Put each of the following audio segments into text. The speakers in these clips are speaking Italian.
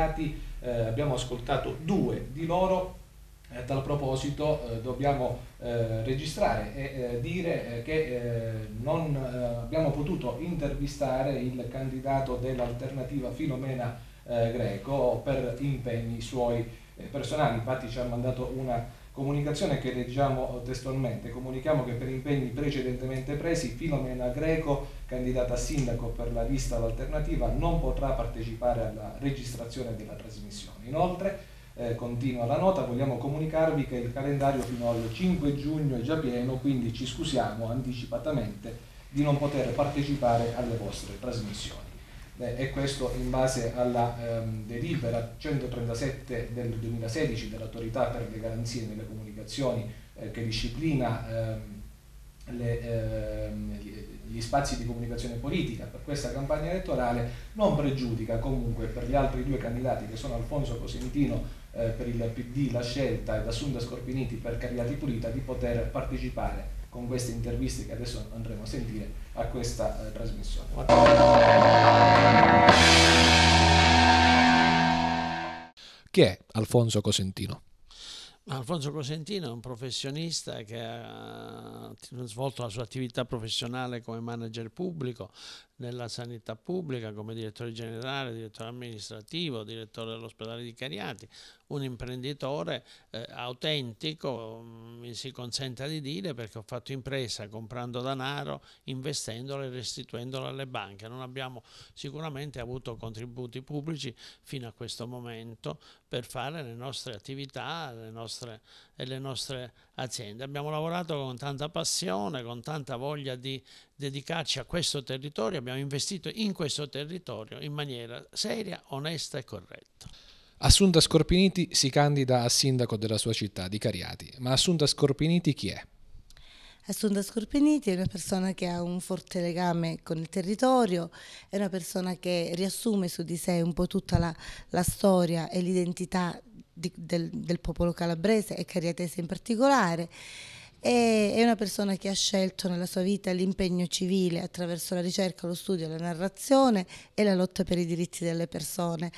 indagati, eh, abbiamo ascoltato due di loro. A tal proposito eh, dobbiamo eh, registrare e eh, dire che non abbiamo potuto intervistare il candidato dell'alternativa Filomena Greco per impegni suoi personali, infatti ci ha mandato una comunicazione che leggiamo testualmente, comunichiamo che per impegni precedentemente presi Filomena Greco, candidata a sindaco per la lista all'alternativa, non potrà partecipare alla registrazione della trasmissione. Inoltre, eh, continua la nota, vogliamo comunicarvi che il calendario fino al 5 giugno è già pieno, quindi ci scusiamo anticipatamente di non poter partecipare alle vostre trasmissioni eh, e questo in base alla ehm, delibera 137 del 2016 dell'autorità per le garanzie nelle comunicazioni eh, che disciplina ehm, le, ehm, gli spazi di comunicazione politica per questa campagna elettorale non pregiudica comunque per gli altri due candidati che sono Alfonso Cosentino eh, per il PD la scelta ed Assunta Scorpiniti per Cariati Pulita di poter partecipare con queste interviste che adesso andremo a sentire a questa eh, trasmissione. Chi è Alfonso Cosentino? Alfonso Cosentino è un professionista che ha svolto la sua attività professionale come manager pubblico, nella sanità pubblica come direttore generale, direttore amministrativo, direttore dell'ospedale di Cariati, un imprenditore eh, autentico, mm, mi si consenta di dire, perché ho fatto impresa comprando denaro, investendolo e restituendolo alle banche. Non abbiamo sicuramente avuto contributi pubblici fino a questo momento per fare le nostre attività le nostre, e le nostre aziende. Abbiamo lavorato con tanta passione, con tanta voglia di dedicarci a questo territorio, abbiamo investito in questo territorio in maniera seria, onesta e corretta. Assunta Scorpiniti si candida a sindaco della sua città di Cariati, ma Assunta Scorpiniti chi è? Assunta Scorpiniti è una persona che ha un forte legame con il territorio, è una persona che riassume su di sé un po' tutta la, la storia e l'identità del, del popolo calabrese e cariatese in particolare e è una persona che ha scelto nella sua vita l'impegno civile attraverso la ricerca, lo studio, la narrazione e la lotta per i diritti delle persone,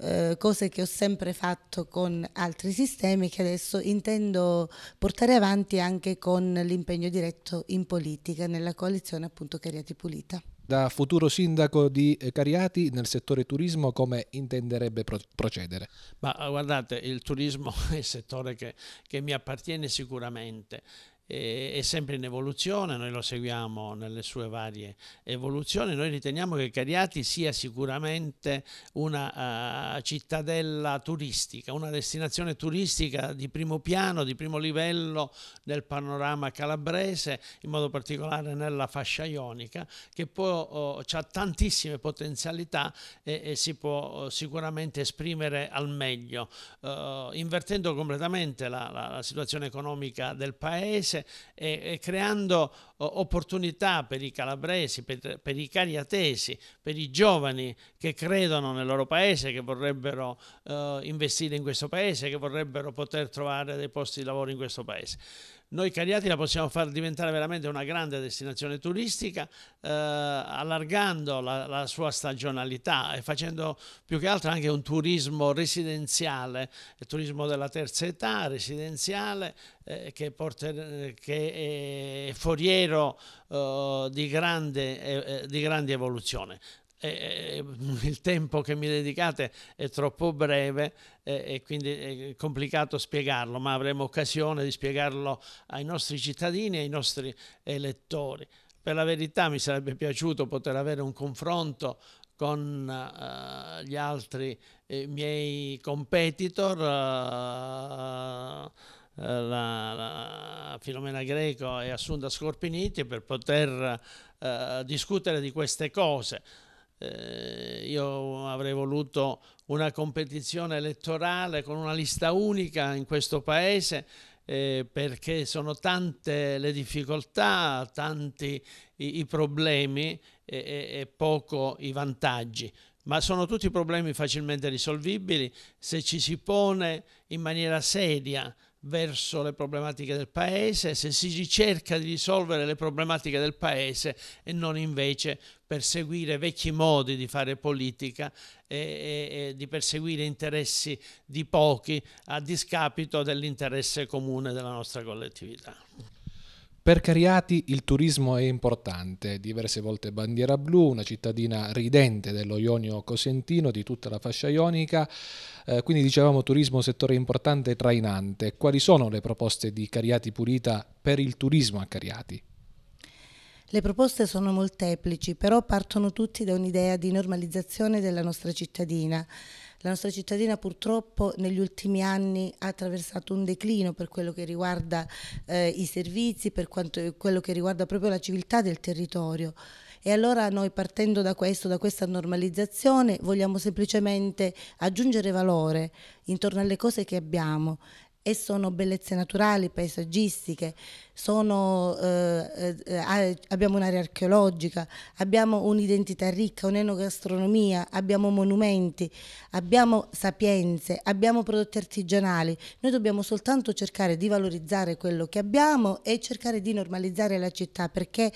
eh, cose che ho sempre fatto con altri sistemi che adesso intendo portare avanti anche con l'impegno diretto in politica nella coalizione appunto Cariati Pulita. Da futuro sindaco di eh, Cariati nel settore turismo come intenderebbe procedere? Ma guardate, il turismo è il settore che, che mi appartiene sicuramente è sempre in evoluzione, noi lo seguiamo nelle sue varie evoluzioni, noi riteniamo che Cariati sia sicuramente una uh, cittadella turistica, una destinazione turistica di primo piano, di primo livello nel panorama calabrese, in modo particolare nella fascia ionica, che può, uh, oh, ha tantissime potenzialità e, e si può uh, sicuramente esprimere al meglio, eh, invertendo completamente la, la, la situazione economica del paese, e, e eh, eh, creando opportunità per i calabresi, per, per, i cariatesi, per i giovani che credono nel loro paese, che vorrebbero eh, investire in questo paese, che vorrebbero poter trovare dei posti di lavoro in questo paese. Noi Cariati la possiamo far diventare veramente una grande destinazione turistica, eh, allargando la, la, sua stagionalità e facendo più che altro anche un turismo residenziale, il turismo della terza età, residenziale, eh, che, porter, che è foriero vero uh, eh, di, grande, eh, eh, di grande evoluzione eh, il tempo che mi dedicate è troppo breve e quindi è complicato spiegarlo, ma avremo occasione di spiegarlo ai nostri cittadini e ai nostri elettori. Per la verità mi sarebbe piaciuto poter avere un confronto con uh, gli altri eh, miei competitor. Uh, la, la Filomena Greco e Assunta Scorpiniti per poter eh, discutere di queste cose. Eh, io avrei voluto una competizione elettorale con una lista unica in questo paese eh, perché sono tante le difficoltà, tanti i, i problemi e, e, e poco i vantaggi ma sono tutti problemi facilmente risolvibili se ci si pone in maniera seria verso le problematiche del paese, se si cerca di risolvere le problematiche del paese e non invece perseguire vecchi modi di fare politica e, e, e di perseguire interessi di pochi a discapito dell'interesse comune della nostra collettività. Per Cariati il turismo è importante, diverse volte bandiera blu, una cittadina ridente dello Ionio Cosentino, di tutta la fascia ionica, eh, quindi dicevamo turismo settore importante e trainante. Quali sono le proposte di Cariati Pulita per il turismo a Cariati? Le proposte sono molteplici, però partono tutti da un'idea di normalizzazione della nostra cittadina la nostra cittadina purtroppo negli ultimi anni ha attraversato un declino per quello che riguarda eh, i servizi, per quanto, quello che riguarda proprio la civiltà del territorio. E allora noi partendo da questo, da questa normalizzazione, vogliamo semplicemente aggiungere valore intorno alle cose che abbiamo e sono bellezze naturali, paesaggistiche, sono, eh, eh, eh abbiamo un'area archeologica, abbiamo un'identità ricca, un'enogastronomia, abbiamo monumenti, abbiamo sapienze, abbiamo prodotti artigianali. Noi dobbiamo soltanto cercare di valorizzare quello che abbiamo e cercare di normalizzare la città perché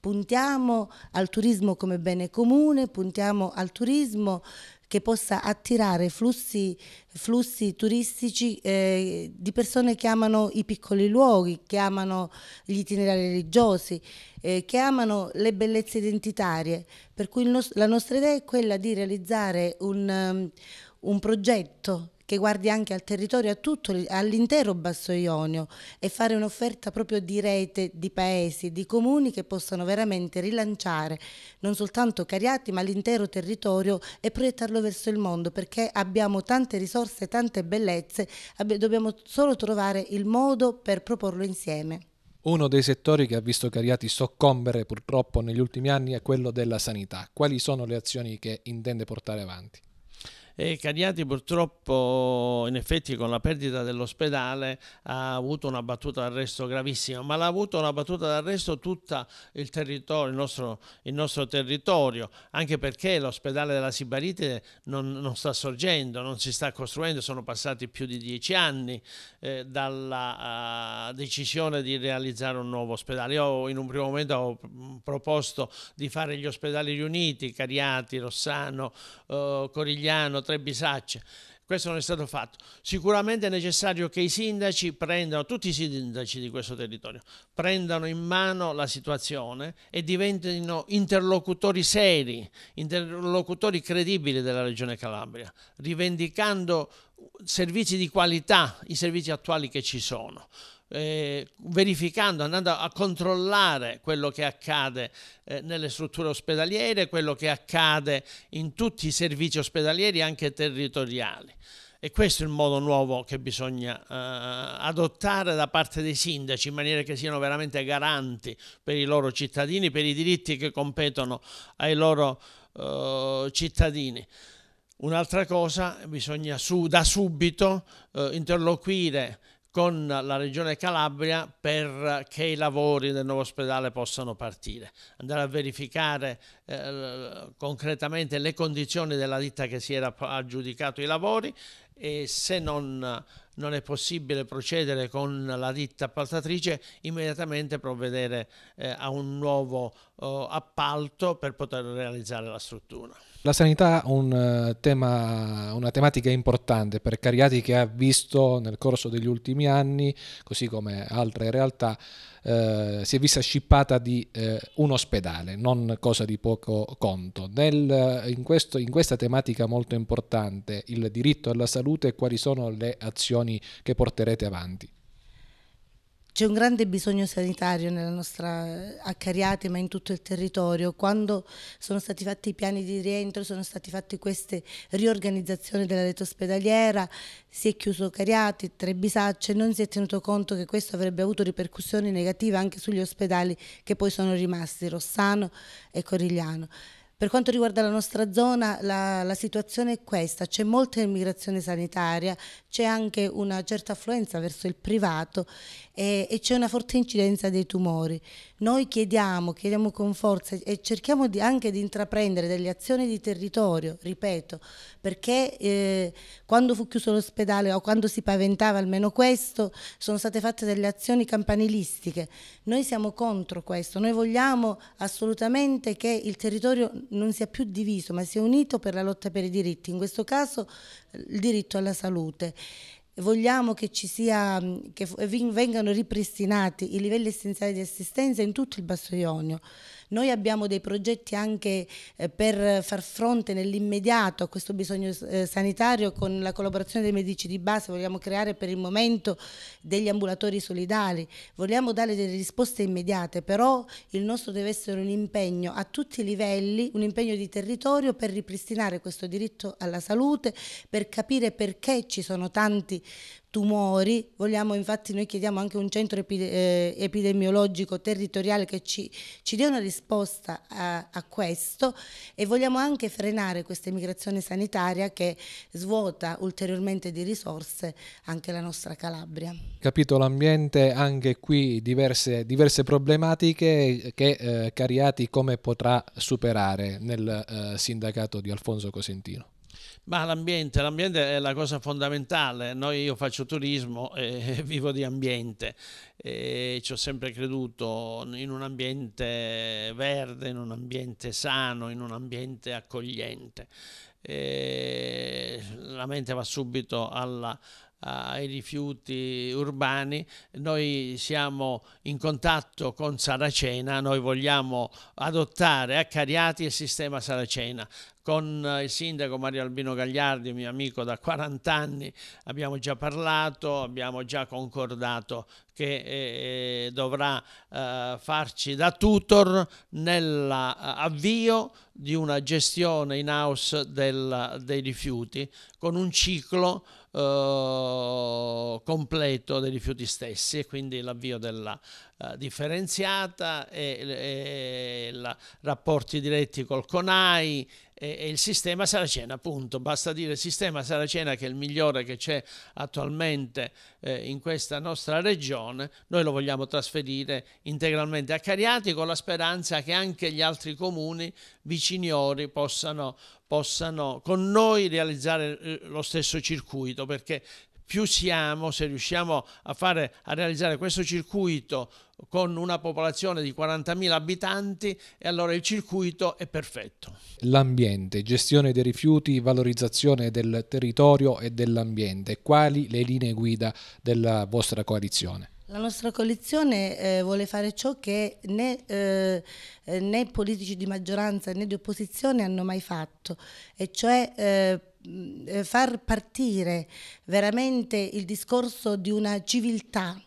puntiamo al turismo come bene comune, puntiamo al turismo che possa attirare flussi, flussi turistici eh, di persone che amano i piccoli luoghi, che amano gli itinerari religiosi, eh, che amano le bellezze identitarie. Per cui nos la nostra idea è quella di realizzare un, um, un progetto che guardi anche al territorio, a tutto, all'intero Basso Ionio e fare un'offerta proprio di rete, di paesi, di comuni che possano veramente rilanciare non soltanto Cariati ma l'intero territorio e proiettarlo verso il mondo perché abbiamo tante risorse, tante bellezze, dobbiamo solo trovare il modo per proporlo insieme. Uno dei settori che ha visto Cariati soccombere purtroppo negli ultimi anni è quello della sanità. Quali sono le azioni che intende portare avanti? E Cariati purtroppo in effetti con la perdita dell'ospedale ha avuto una battuta d'arresto gravissima, ma l'ha avuto una battuta d'arresto tutto il territorio, il nostro, il nostro territorio, anche perché l'ospedale della Sibarite non, non, sta sorgendo, non si sta costruendo, sono passati più di dieci anni eh, dalla uh, decisione di realizzare un nuovo ospedale. Io in un primo momento ho proposto di fare gli ospedali riuniti, Cariati, Rossano, uh, Corigliano, tre bisacce. Questo non è stato fatto. Sicuramente è necessario che i sindaci prendano, tutti i sindaci di questo territorio, prendano in mano la situazione e diventino interlocutori seri, interlocutori credibili della Regione Calabria, rivendicando servizi di qualità, i servizi attuali che ci sono eh, verificando, andando a controllare quello che accade eh, nelle strutture ospedaliere, quello che accade in tutti i servizi ospedalieri, anche territoriali. E questo è il modo nuovo che bisogna eh, adottare da parte dei sindaci in maniera che siano veramente garanti per i loro cittadini, per i diritti che competono ai loro eh, cittadini. Un'altra cosa, bisogna su, da subito eh, interloquire con la regione Calabria perché i lavori del nuovo ospedale possano partire. Andare a verificare eh, concretamente le condizioni della ditta che si era aggiudicato i lavori e se non non è possibile procedere con la ditta appaltatrice, immediatamente provvedere eh, a un nuovo eh, appalto per poter realizzare la struttura. La sanità è un eh, tema, una tematica importante per Cariati che ha visto nel corso degli ultimi anni, così come altre realtà, eh, si è vista scippata di eh, un ospedale, non cosa di poco conto. Nel, in, questo, in questa tematica molto importante, il diritto alla salute quali sono le azioni che porterete avanti? C'è un grande bisogno sanitario nella nostra eh, a Cariate, ma in tutto il territorio. Quando sono stati fatti i piani di rientro, sono state fatte queste riorganizzazioni della rete ospedaliera, si è chiuso Cariate, Trebisacce, non si è tenuto conto che questo avrebbe avuto ripercussioni negative anche sugli ospedali che poi sono rimasti Rossano e Corigliano. Per quanto riguarda la nostra zona la, la situazione è questa, c'è molta immigrazione sanitaria, c'è anche una certa affluenza verso il privato e, e c'è una forte incidenza dei tumori. Noi chiediamo, chiediamo con forza e cerchiamo di, anche di intraprendere delle azioni di territorio, ripeto, perché eh, quando fu chiuso l'ospedale o quando si paventava almeno questo, sono state fatte delle azioni campanilistiche. Noi siamo contro questo, noi vogliamo assolutamente che il territorio non sia più diviso, ma sia unito per la lotta per i diritti, in questo caso il diritto alla salute vogliamo che, sia, mm, che vengano ripristinati i livelli essenziali di assistenza in tutto il Basso Ionio noi abbiamo dei progetti anche eh, per far fronte nell'immediato a questo bisogno eh, sanitario con la collaborazione dei medici di base, vogliamo creare per il momento degli ambulatori solidali, vogliamo dare delle risposte immediate, però il nostro deve essere un impegno a tutti i livelli, un impegno di territorio per ripristinare questo diritto alla salute, per capire perché ci sono tanti tumori. Vogliamo infatti, noi chiediamo anche un centro epide eh, epidemiologico territoriale che ci, ci dia una risposta a, a, questo e vogliamo anche frenare questa immigrazione sanitaria che svuota ulteriormente di risorse anche la nostra Calabria. Capito l'ambiente, anche qui diverse, diverse problematiche che eh, Cariati come potrà superare nel eh, sindacato di Alfonso Cosentino. Ma l'ambiente, l'ambiente è la cosa fondamentale. Noi, io faccio turismo e vivo di ambiente e ci ho sempre creduto in un ambiente verde, in un ambiente sano, in un ambiente accogliente. E la mente va subito alla ai rifiuti urbani, noi siamo in contatto con Saracena, noi vogliamo adottare a Cariati il sistema Saracena. Con eh, il sindaco Mario Albino Gagliardi, mio amico da 40 anni, abbiamo già parlato, abbiamo già concordato che eh, eh dovrà eh, farci da tutor nell'avvio eh, di una gestione in house del, dei rifiuti con un ciclo eh, completo dei rifiuti stessi e quindi l'avvio della eh, differenziata e, e la, rapporti diretti col CONAI e, e il sistema Saracena, appunto, basta dire sistema Saracena che è il migliore che c'è attualmente eh, in questa nostra regione, noi lo vogliamo trasferire integralmente a Cariati con la speranza che anche gli altri comuni viciniori possano, possano con noi realizzare eh, lo stesso circuito perché più siamo, se riusciamo a, fare, a realizzare questo circuito con una popolazione di 40.000 abitanti e allora il circuito è perfetto. L'ambiente, gestione dei rifiuti, valorizzazione del territorio e dell'ambiente, quali le linee guida della vostra coalizione? La nostra coalizione eh, vuole fare ciò che né, eh, né, politici di maggioranza né di opposizione hanno mai fatto, e cioè eh, Mm, eh, far partire veramente il discorso di una civiltà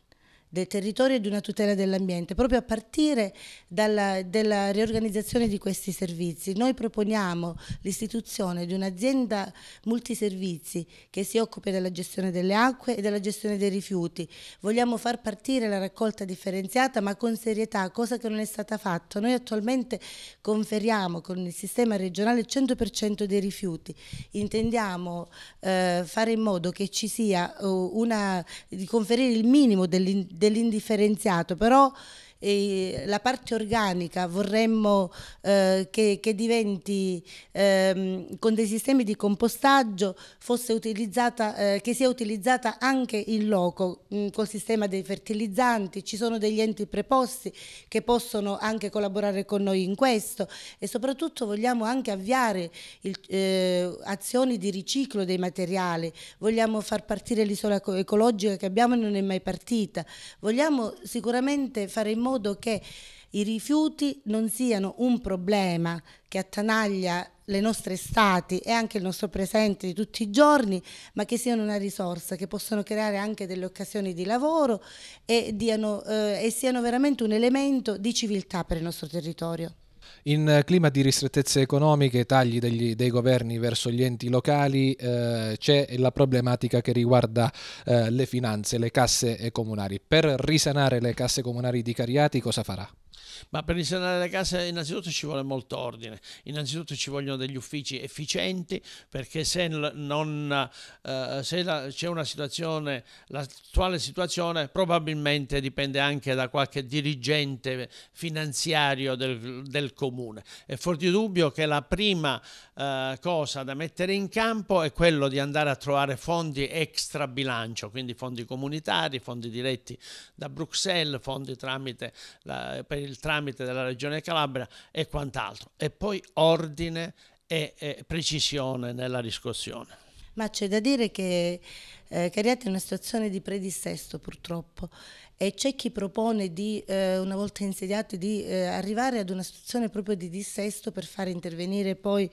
del territorio e di una tutela dell'ambiente. Proprio a partire dalla riorganizzazione di questi servizi noi proponiamo l'istituzione di un'azienda multiservizi che si occupi della gestione delle acque e della gestione dei rifiuti. Vogliamo far partire la raccolta differenziata ma con serietà, cosa che non è stata fatta. Noi attualmente conferiamo con il sistema regionale il 100% dei rifiuti. Intendiamo eh, fare in modo che ci sia eh, una, di conferire il minimo dell'interno dell'indifferenziato, però eh, la parte organica vorremmo eh, che, che, diventi ehm, con dei sistemi di compostaggio fosse utilizzata, eh, che sia utilizzata anche in loco mh, mm, col sistema dei fertilizzanti, ci sono degli enti preposti che possono anche collaborare con noi in questo e soprattutto vogliamo anche avviare il, eh, azioni di riciclo dei materiali, vogliamo far partire l'isola ecologica che abbiamo e non è mai partita, vogliamo sicuramente fare in modo modo che i rifiuti non siano un problema che attanaglia le nostre stati e anche il nostro presente di tutti i giorni, ma che siano una risorsa, che possono creare anche delle occasioni di lavoro e, diano, eh, e siano veramente un elemento di civiltà per il nostro territorio. In eh, clima di ristrettezze economiche, tagli degli, dei governi verso gli enti locali, eh, c'è la problematica che riguarda eh, le finanze, le casse comunali. Per risanare le casse comunali di Cariati cosa farà? Ma per risanare la case innanzitutto ci vuole molto ordine, innanzitutto ci vogliono degli uffici efficienti perché se, non, eh, se la, c'è una situazione, l'attuale situazione probabilmente dipende anche da qualche dirigente finanziario del, del comune. È fuori di dubbio che la prima eh, cosa da mettere in campo è quello di andare a trovare fondi extra bilancio, quindi fondi comunitari, fondi diretti da Bruxelles, fondi tramite la, per il trasporto tramite della Regione Calabria e quant'altro. E poi ordine e, e precisione nella riscossione. Ma c'è da dire che eh, Cariati è una situazione di predissesto purtroppo e c'è chi propone di, eh, una volta insediati, di eh, arrivare ad una situazione proprio di dissesto per far intervenire poi,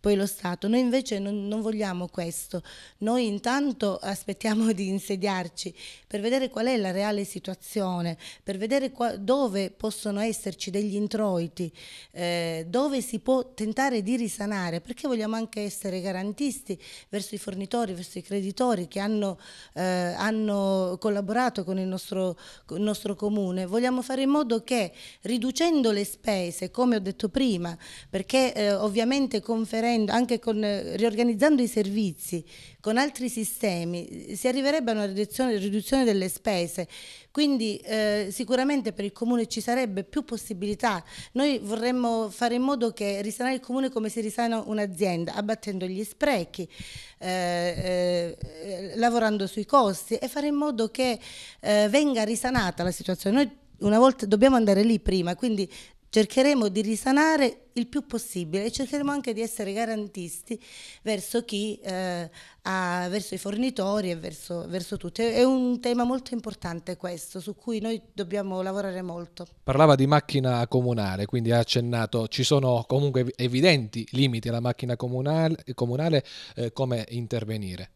poi lo Stato. Noi invece non, non, vogliamo questo, noi intanto aspettiamo di insediarci per vedere qual è la reale situazione, per vedere qua, dove possono esserci degli introiti, eh, dove si può tentare di risanare, perché vogliamo anche essere garantisti verso i fornitori, verso i creditori che hanno, eh, hanno collaborato con il nostro nostro comune, vogliamo fare in modo che riducendo le spese, come ho detto prima, perché eh, ovviamente conferendo, anche con, eh, riorganizzando i servizi, con altri sistemi si arriverebbe a una riduzione, riduzione delle spese, quindi eh, sicuramente per il Comune ci sarebbe più possibilità. Noi vorremmo fare in modo che risanare il Comune come si risana un'azienda, abbattendo gli sprechi, eh, eh, lavorando sui costi e fare in modo che eh, venga risanata la situazione. Noi una volta dobbiamo andare lì prima, quindi cercheremo di risanare il più possibile e cercheremo anche di essere garantisti verso chi, eh, ha, verso i fornitori e verso, verso, tutti. È un tema molto importante questo, su cui noi dobbiamo lavorare molto. Parlava di macchina comunale, quindi ha accennato, ci sono comunque evidenti limiti alla macchina comunale, comunale eh, come intervenire.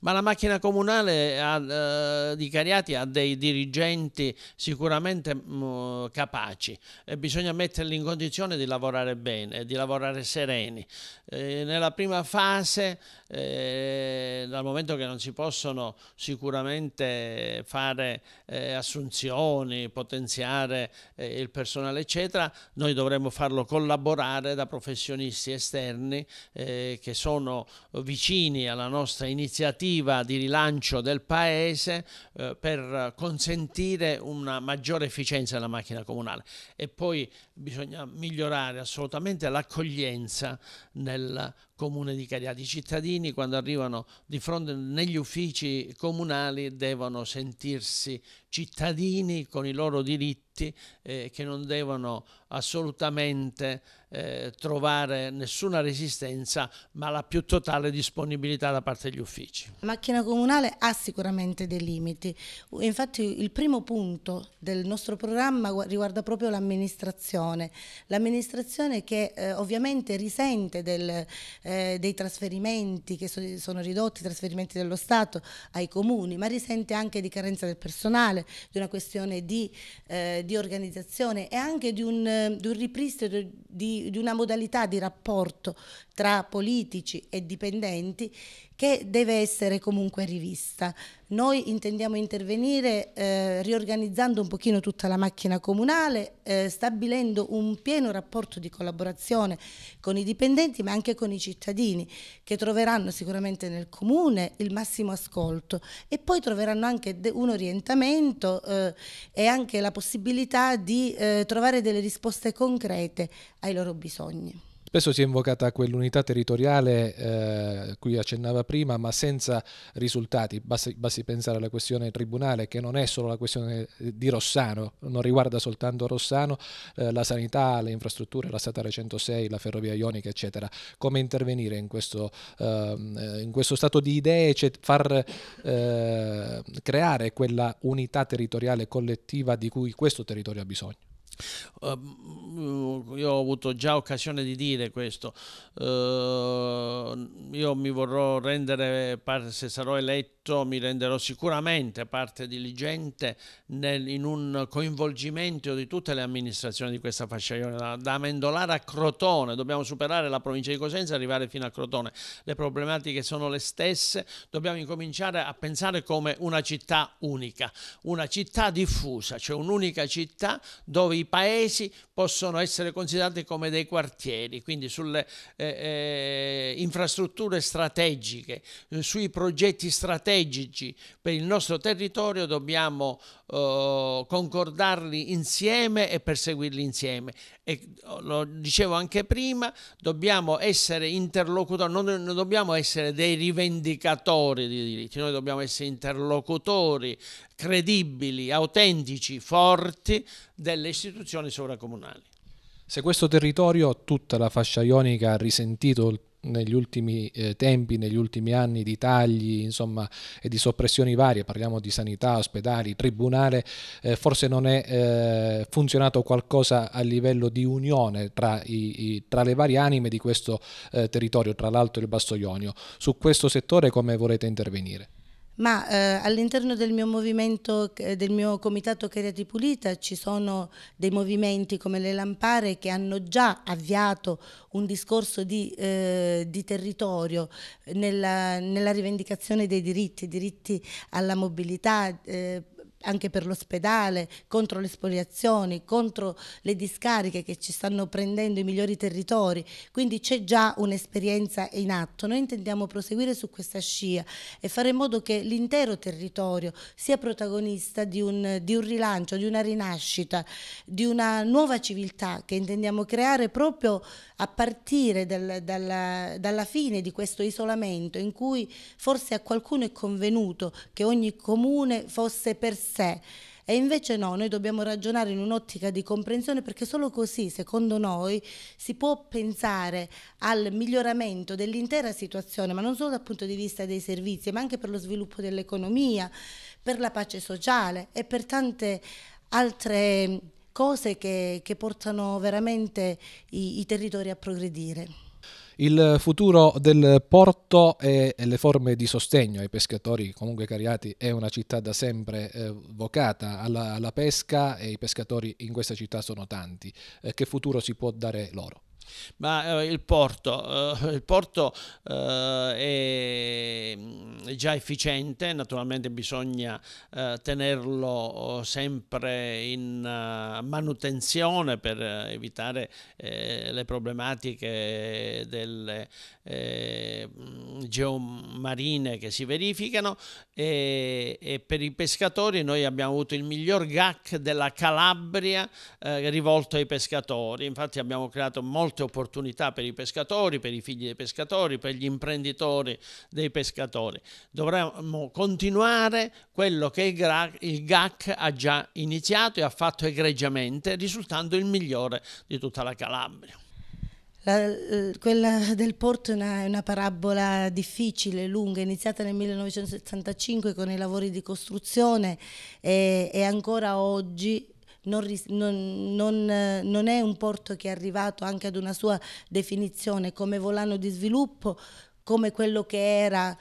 Ma la macchina comunale ha, eh, di Cariati ha dei dirigenti sicuramente mh, mm, capaci e bisogna metterli in condizione di lavorare bene, di lavorare sereni. Eh, nella prima fase, eh, dal momento che non si possono sicuramente fare eh, assunzioni, potenziare eh, il personale, eccetera, noi dovremmo farlo collaborare da professionisti esterni eh, che sono vicini alla nostra iniziativa un'iniziativa di rilancio del Paese eh, per consentire una maggiore efficienza della macchina comunale e poi bisogna migliorare assolutamente l'accoglienza nel comune di Cariati. I cittadini quando arrivano di fronte negli uffici comunali devono sentirsi cittadini con i loro diritti eh, che non devono assolutamente eh, trovare nessuna resistenza ma la più totale disponibilità da parte degli uffici. La macchina comunale ha sicuramente dei limiti, infatti il primo punto del nostro programma riguarda proprio l'amministrazione, l'amministrazione che eh, ovviamente risente del, eh, dei trasferimenti che so, sono ridotti, i trasferimenti dello Stato ai comuni, ma risente anche di carenza del personale, di una questione di, eh, di organizzazione e anche di un, di un ripristino di, di una modalità di rapporto tra politici e dipendenti che deve essere comunque rivista. Noi intendiamo intervenire eh, riorganizzando un pochino tutta la macchina comunale, eh, stabilendo un pieno rapporto di collaborazione con i dipendenti ma anche con i cittadini che troveranno sicuramente nel comune il massimo ascolto e poi troveranno anche un orientamento eh, e anche la possibilità di eh, trovare delle risposte concrete ai loro bisogni. Spesso si è invocata quell'unità territoriale eh, cui accennava prima, ma senza risultati. Basti, basti, pensare alla questione tribunale, che non è solo la questione eh, di Rossano, non riguarda soltanto Rossano, eh, la sanità, le infrastrutture, la statale 106, la ferrovia ionica, eccetera. Come intervenire in questo, ehm, eh, in questo stato di idee, cioè far eh, creare quella unità territoriale collettiva di cui questo territorio ha bisogno? Ehm, io ho avuto già occasione di dire questo, ehm, io mi vorrò rendere, se sarò eletto, detto mi renderò sicuramente parte diligente nel, in un coinvolgimento di tutte le amministrazioni di questa fascia ionica, da Mendolara a Crotone, dobbiamo superare la provincia di Cosenza e arrivare fino a Crotone, le problematiche sono le stesse, dobbiamo incominciare a pensare come una città unica, una città diffusa, cioè un'unica città dove i paesi possono essere considerati come dei quartieri, quindi sulle eh, eh, infrastrutture strategiche, eh, sui progetti strategici, strategici per il nostro territorio dobbiamo eh, concordarli insieme e perseguirli insieme. E oh, lo dicevo anche prima, dobbiamo essere interlocutori, non, non dobbiamo essere dei rivendicatori di diritti, noi dobbiamo essere interlocutori credibili, autentici, forti delle istituzioni sovracomunali. Se questo territorio, tutta la fascia ionica, ha risentito il negli ultimi eh, tempi, negli ultimi anni di tagli insomma, e di soppressioni varie, parliamo di sanità, ospedali, tribunale, eh, forse non è eh, funzionato qualcosa a livello di unione tra, i, i, tra le varie anime di questo eh, territorio, tra l'altro il Ionio. Su questo settore come volete intervenire? ma eh, all'interno del mio movimento, eh, del mio comitato Cariati Pulita ci sono dei movimenti come le Lampare che hanno già avviato un discorso di, eh, di territorio nella, nella, rivendicazione dei diritti, diritti alla mobilità, eh, anche per l'ospedale, contro le spoliazioni, contro le discariche che ci stanno prendendo i migliori territori, quindi c'è già un'esperienza in atto. Noi intendiamo proseguire su questa scia e fare in modo che l'intero territorio sia protagonista di un, di un rilancio, di una rinascita, di una nuova civiltà che intendiamo creare proprio a partire dal, dalla, dalla fine di questo isolamento in cui forse a qualcuno è convenuto che ogni comune fosse per sé sé. E invece no, noi dobbiamo ragionare in un'ottica di comprensione perché solo così, secondo noi, si può pensare al miglioramento dell'intera situazione, ma non solo dal punto di vista dei servizi, ma anche per lo sviluppo dell'economia, per la pace sociale e per tante altre cose che, che portano veramente i, i territori a progredire. Il futuro del porto e le forme di sostegno ai pescatori, comunque Cariati è una città da sempre eh, vocata alla, alla, pesca e i pescatori in questa città sono tanti. Eh, che futuro si può dare loro? Ma eh, il porto, eh, il porto eh, è mm, già efficiente, naturalmente bisogna eh, tenerlo oh, sempre in uh, manutenzione per evitare eh, le problematiche delle mm, geomarine che si verificano e, e, per i pescatori noi abbiamo avuto il miglior GAC della Calabria rivolto ai pescatori, infatti abbiamo creato molti molte opportunità per i pescatori, per i figli dei pescatori, per gli imprenditori dei pescatori. Dovremmo continuare quello che il GAC ha già iniziato e ha fatto egregiamente, risultando il migliore di tutta la Calabria. La, eh, quella del porto è una, una, parabola difficile, lunga, iniziata nel 1975 con i lavori di costruzione e, e ancora oggi non, non, non, eh, non è un porto che è arrivato anche ad una sua definizione come volano di sviluppo, come quello che era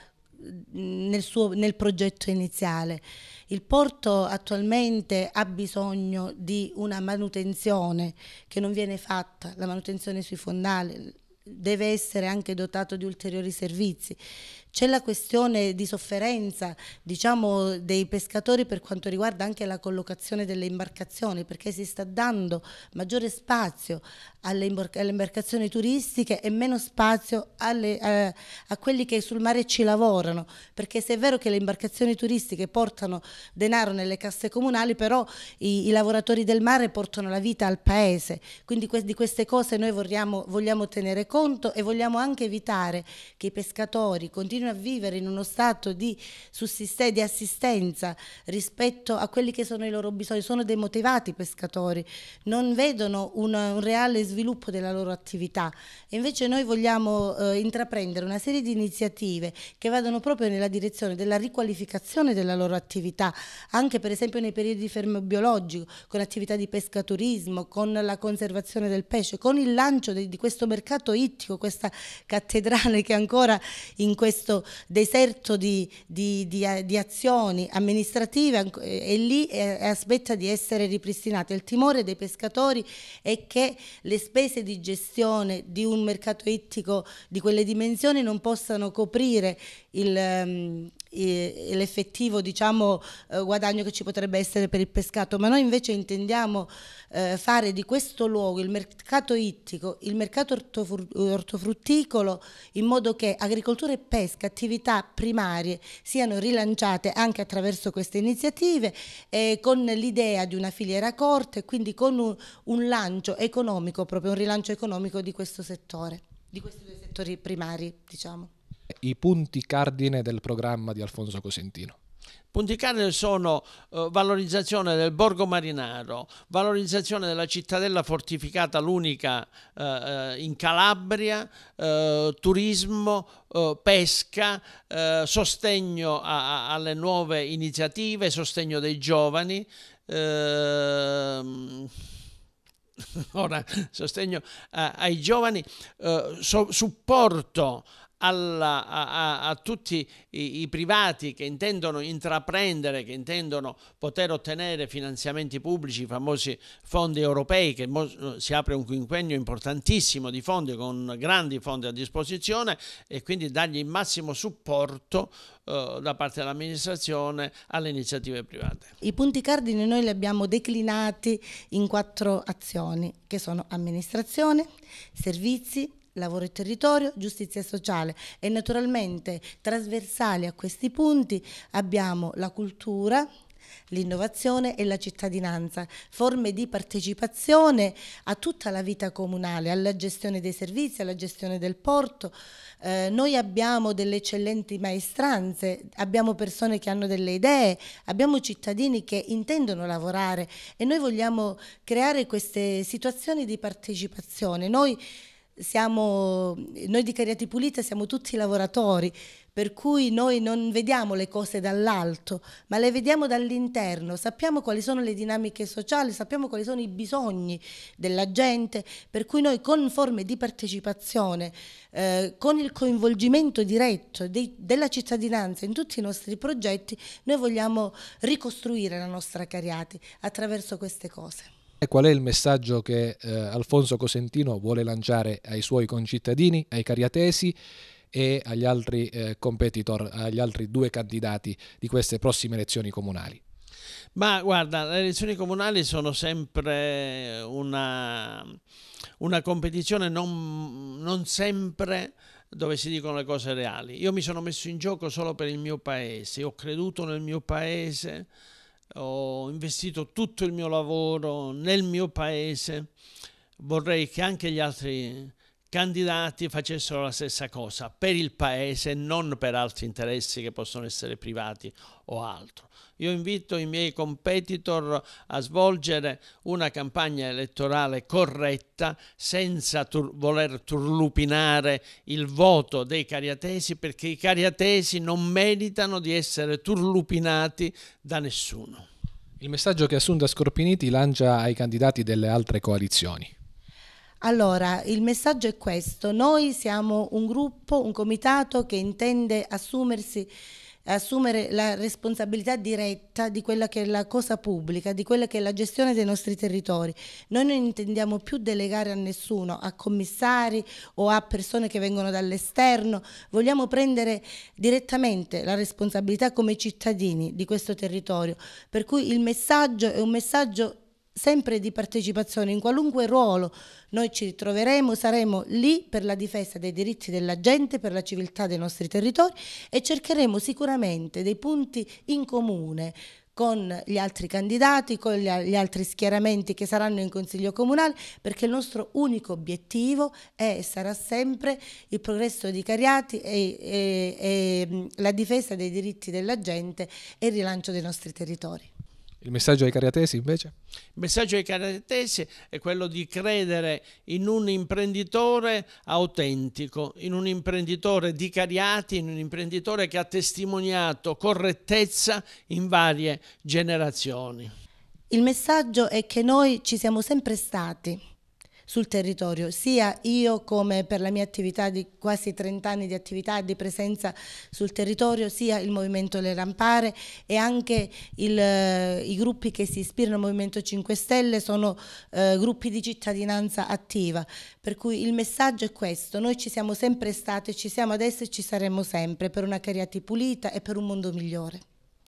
nel, suo, nel, progetto iniziale. Il porto attualmente ha bisogno di una manutenzione che non viene fatta, la manutenzione sui fondali deve essere anche dotato di ulteriori servizi. C'è la questione di sofferenza diciamo, dei pescatori per quanto riguarda anche la collocazione delle imbarcazioni, perché si sta dando maggiore spazio alle, imbarcazioni turistiche e meno spazio alle, eh, a quelli che sul mare ci lavorano, perché se è vero che le imbarcazioni turistiche portano denaro nelle casse comunali, però i, i lavoratori del mare portano la vita al paese, quindi que di queste cose noi vorriamo, vogliamo tenere conto e vogliamo anche evitare che i pescatori continuino continua a vivere in uno stato di, di assistenza rispetto a quelli che sono i loro bisogni, sono demotivati i pescatori, non vedono un, un reale sviluppo della loro attività. E invece noi vogliamo eh, intraprendere una serie di iniziative che vadano proprio nella direzione della riqualificazione della loro attività, anche per esempio nei periodi di fermo biologico, con attività di pescaturismo, con la conservazione del pesce, con il lancio di, di questo mercato ittico, questa cattedrale che ancora in questo questo deserto di, di, di, eh, di azioni amministrative è eh, lì e eh, aspetta di essere ripristinato. Il timore dei pescatori è che le spese di gestione di un mercato ittico di quelle dimensioni non possano coprire il, ehm, eh, l'effettivo diciamo, eh, guadagno che ci potrebbe essere per il pescato, ma noi invece intendiamo eh, fare di questo luogo il mercato ittico, il mercato ortofrutticolo, in modo che agricoltura e pesca, attività primarie, siano rilanciate anche attraverso queste iniziative, eh, con l'idea di una filiera corta e quindi con un, un lancio economico, proprio un rilancio economico di questo settore, di questi due settori primari, diciamo i punti cardine del programma di Alfonso Cosentino? Punti cardine sono eh, valorizzazione del borgo marinaro, valorizzazione della cittadella fortificata, l'unica eh, eh in Calabria, eh, turismo, eh, pesca, eh, sostegno a, a, alle nuove iniziative, sostegno dei giovani. Ehm, ora sostegno a, ai giovani, so, supporto alla, a, a, a, tutti i, i, privati che intendono intraprendere, che intendono poter ottenere finanziamenti pubblici, i famosi fondi europei, che eh, si apre un quinquennio importantissimo di fondi, con grandi fondi a disposizione e quindi dargli il massimo supporto eh, da parte dell'amministrazione alle iniziative private. I punti cardine noi li abbiamo declinati in quattro azioni che sono amministrazione, servizi, lavoro e territorio, giustizia sociale e naturalmente trasversali a questi punti abbiamo la cultura, l'innovazione e la cittadinanza, forme di partecipazione a tutta la vita comunale, alla gestione dei servizi, alla gestione del porto. Eh, noi abbiamo delle eccellenti maestranze, abbiamo persone che hanno delle idee, abbiamo cittadini che intendono lavorare e noi vogliamo creare queste situazioni di partecipazione. Noi siamo, noi di Cariati Pulita siamo tutti lavoratori, per cui noi non vediamo le cose dall'alto, ma le vediamo dall'interno, sappiamo quali sono le dinamiche sociali, sappiamo quali sono i bisogni della gente, per cui noi con forme di partecipazione, eh, con il coinvolgimento diretto dei, della cittadinanza in tutti i nostri progetti, noi vogliamo ricostruire la nostra Cariati attraverso queste cose qual è il messaggio che eh, Alfonso Cosentino vuole lanciare ai suoi concittadini, ai cariatesi e agli altri eh, competitor, agli altri due candidati di queste prossime elezioni comunali? Ma guarda, le elezioni comunali sono sempre una, una competizione non, non sempre dove si dicono le cose reali. Io mi sono messo in gioco solo per il mio paese, ho creduto nel mio paese, ho investito tutto il mio lavoro nel mio paese, vorrei che anche gli altri candidati facessero la stessa cosa per il paese, non per altri interessi che possono essere privati o altro. Io invito i miei competitor a svolgere una campagna elettorale corretta senza tur voler turlupinare il voto dei cariatesi perché i cariatesi non meritano di essere turlupinati da nessuno. Il messaggio che Assunta Scorpiniti lancia ai candidati delle altre coalizioni. Allora, il messaggio è questo, noi siamo un gruppo, un comitato che intende assumersi assumere la responsabilità diretta di quella che è la cosa pubblica, di quella che è la gestione dei nostri territori. Noi non intendiamo più delegare a nessuno, a commissari o a persone che vengono dall'esterno, vogliamo prendere direttamente la responsabilità come cittadini di questo territorio, per cui il messaggio è un messaggio sempre di partecipazione in qualunque ruolo noi ci ritroveremo, saremo lì per la difesa dei diritti della gente, per la civiltà dei nostri territori e cercheremo sicuramente dei punti in comune con gli altri candidati, con gli altri schieramenti che saranno in Consiglio Comunale, perché il nostro unico obiettivo è e sarà sempre il progresso di Cariati e, e, e la difesa dei diritti della gente e il rilancio dei nostri territori. Il messaggio ai cariatesi invece? Il messaggio ai cariatesi è quello di credere in un imprenditore autentico, in un imprenditore di cariati, in un imprenditore che ha testimoniato correttezza in varie generazioni. Il messaggio è che noi ci siamo sempre stati sul territorio, sia io come per la mia attività di quasi 30 anni di attività e di presenza sul territorio, sia il Movimento Le Rampare e anche il, eh, i gruppi che si ispirano al Movimento 5 Stelle sono eh, gruppi di cittadinanza attiva, per cui il messaggio è questo, noi ci siamo sempre state, ci siamo adesso e ci saremo sempre per una Cariati pulita e per un mondo migliore.